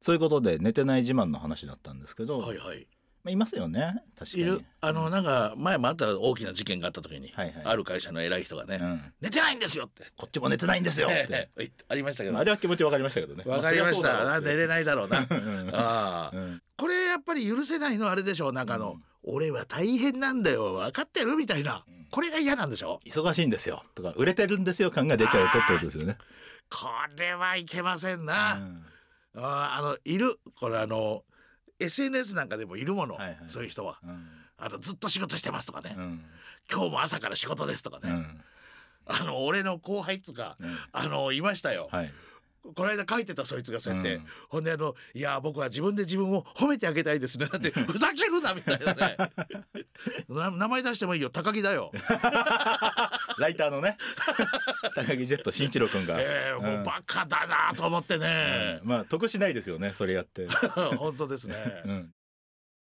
そういうことで寝てない自慢の話だったんですけど、はいはい、まあ、いますよね確かにいるあのなんか前もあった大きな事件があった時に、はいはいある会社の偉い人がね、うん寝てないんですよってこっちも寝てないんですよって ありましたけど、まああれは気持ちわかりましたけどねわかりました、まあ寝れないだろうなああ、うんこれやっぱり許せないのはあれでしょうなんかあの、俺は大変なんだよ分かってるみたいなこれが嫌なんでしょ忙しいんですよとか売れてるんですよ感が出ちゃうとってことですよねこれはいけませんな、うんああのいるこれあの SNS なんかでもいるもの、はいはい、そういう人は、うん、あのずっと仕事してますとかね、うん、今日も朝から仕事ですとかね、うん、あの俺の後輩っつうか、あのいましたよ。はいこの間書いてたそいつがそうやって、うん、ほんであの「いや僕は自分で自分を褒めてあげたいですね」だって「ふざけるな」みたいなね 名前出してもいいよ高木だよ ライターのね 高木ジェット慎一郎君が、えー、もうバカだなと思ってね、うん、まあ得しないですよねそれやって 本当ですね、うん